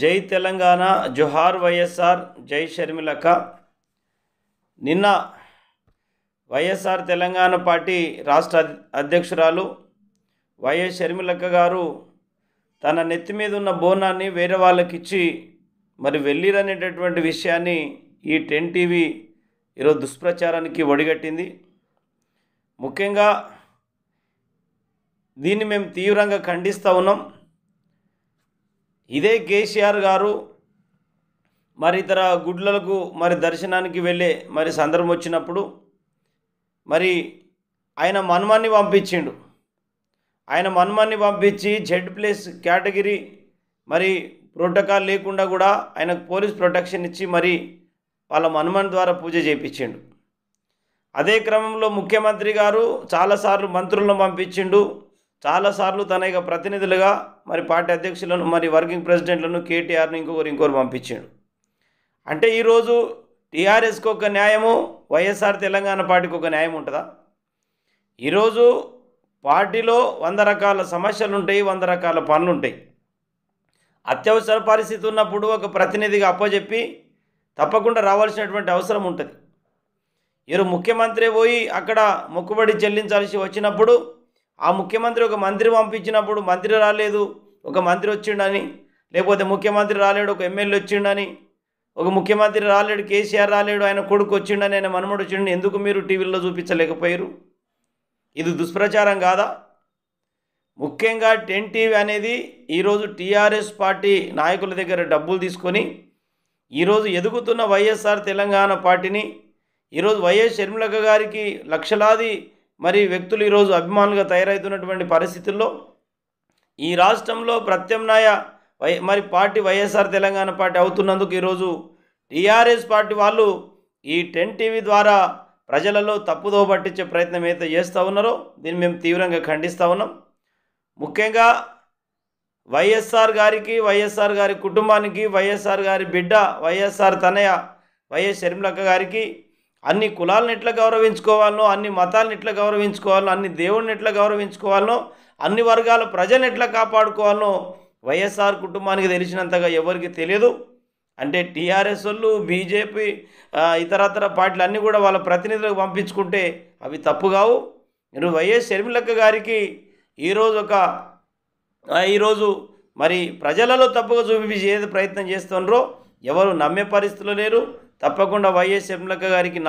జై తెలంగాణ జుహార్ వైఎస్ఆర్ జై షర్మిలక నిన్న వైఎస్ఆర్ తెలంగాణ పార్టీ రాష్ట్ర అధ్యక్షురాలు వైఎస్ షర్మిలక్క గారు తన నెత్తి మీద ఉన్న బోనాన్ని వేరే వాళ్ళకిచ్చి మరి వెళ్ళిరనేటటువంటి విషయాన్ని ఈ టెన్ టీవీ ఈరోజు దుష్ప్రచారానికి ఒడిగట్టింది ముఖ్యంగా దీన్ని మేము తీవ్రంగా ఖండిస్తూ ఉన్నాం ఇదే కేసీఆర్ గారు మరి ఇతర గుడ్లకు మరి దర్శనానికి వెళ్ళే మరి సందర్భం వచ్చినప్పుడు మరి ఆయన మన్మాన్ని పంపించిండు ఆయన మన్మాన్ని పంపించి జెడ్ ప్లేస్ కేటగిరీ మరి ప్రోటోకాల్ లేకుండా కూడా ఆయనకు పోలీస్ ప్రొటెక్షన్ ఇచ్చి మరి వాళ్ళ మన్మన్ ద్వారా పూజ చేయించిండు అదే క్రమంలో ముఖ్యమంత్రి గారు చాలాసార్లు మంత్రులను పంపించిండు చాలాసార్లు తన యొక్క ప్రతినిధులుగా మరి పార్టీ అధ్యక్షులను మరి వర్కింగ్ ప్రెసిడెంట్లను కేటీఆర్ను ఇంకొకరు ఇంకొకరు పంపించాడు అంటే ఈరోజు టీఆర్ఎస్కి ఒక న్యాయము వైఎస్ఆర్ తెలంగాణ పార్టీకి ఒక న్యాయం ఉంటుందా ఈరోజు పార్టీలో వంద రకాల సమస్యలు ఉంటాయి వంద రకాల పనులు ఉంటాయి అత్యవసర పరిస్థితి ఉన్నప్పుడు ఒక ప్రతినిధిగా అప్పచెప్పి తప్పకుండా రావాల్సినటువంటి అవసరం ఉంటుంది ఈరోజు ముఖ్యమంత్రి పోయి అక్కడ మొక్కుబడి చెల్లించాల్సి వచ్చినప్పుడు ఆ ముఖ్యమంత్రి ఒక మంత్రి పంపించినప్పుడు మంత్రి రాలేదు ఒక మంత్రి వచ్చిండని లేకపోతే ముఖ్యమంత్రి రాలేడు ఒక ఎమ్మెల్యే వచ్చిండని ఒక ముఖ్యమంత్రి రాలేడు కేసీఆర్ రాలేడు ఆయన కొడుకు వచ్చిండని ఆయన మనమడు వచ్చిండని ఎందుకు మీరు టీవీల్లో చూపించలేకపోయారు ఇది దుష్ప్రచారం కాదా ముఖ్యంగా టెన్ టీవీ అనేది ఈరోజు టీఆర్ఎస్ పార్టీ నాయకుల దగ్గర డబ్బులు తీసుకొని ఈరోజు ఎదుగుతున్న వైఎస్ఆర్ తెలంగాణ పార్టీని ఈరోజు వైఎస్ షర్మిలక గారికి లక్షలాది మరి వ్యక్తులు ఈరోజు అభిమానులుగా తయారవుతున్నటువంటి పరిస్థితుల్లో ఈ రాష్ట్రంలో ప్రత్యామ్నాయ వై మరి పార్టీ వైఎస్ఆర్ తెలంగాణ పార్టీ అవుతున్నందుకు ఈరోజు టీఆర్ఎస్ పార్టీ వాళ్ళు ఈ టెన్ టీవీ ద్వారా ప్రజలలో తప్పుదో పట్టించే ప్రయత్నం అయితే చేస్తూ ఉన్నారో దీన్ని మేము తీవ్రంగా ఖండిస్తూ ఉన్నాం ముఖ్యంగా వైఎస్ఆర్ గారికి వైఎస్ఆర్ గారి కుటుంబానికి వైఎస్ఆర్ గారి బిడ్డ వైఎస్ఆర్ తనయ వైఎస్ షర్మిలక్క గారికి అన్ని కులాలను ఎట్లా గౌరవించుకోవాలనో అన్ని మతాలను ఎట్లా గౌరవించుకోవాలనో అన్ని దేవుడిని ఎట్లా గౌరవించుకోవాలనో అన్ని వర్గాల ప్రజలను ఎట్లా కాపాడుకోవాలనో వైఎస్ఆర్ కుటుంబానికి తెలిసినంతగా ఎవరికి తెలియదు అంటే టీఆర్ఎస్ వాళ్ళు బీజేపీ ఇతరతర పార్టీలు అన్నీ కూడా వాళ్ళ ప్రతినిధులకు పంపించుకుంటే అవి తప్పు కావు నేను వైఎస్ షర్మిలక్క గారికి ఈరోజు ఒక ఈరోజు మరి ప్రజలలో తప్పుగా చూపించి ఏది ప్రయత్నం చేస్తున్నారో ఎవరు నమ్మే పరిస్థితులు లేరు తప్పకుండా వైఎస్ షర్మిలక్క గారికి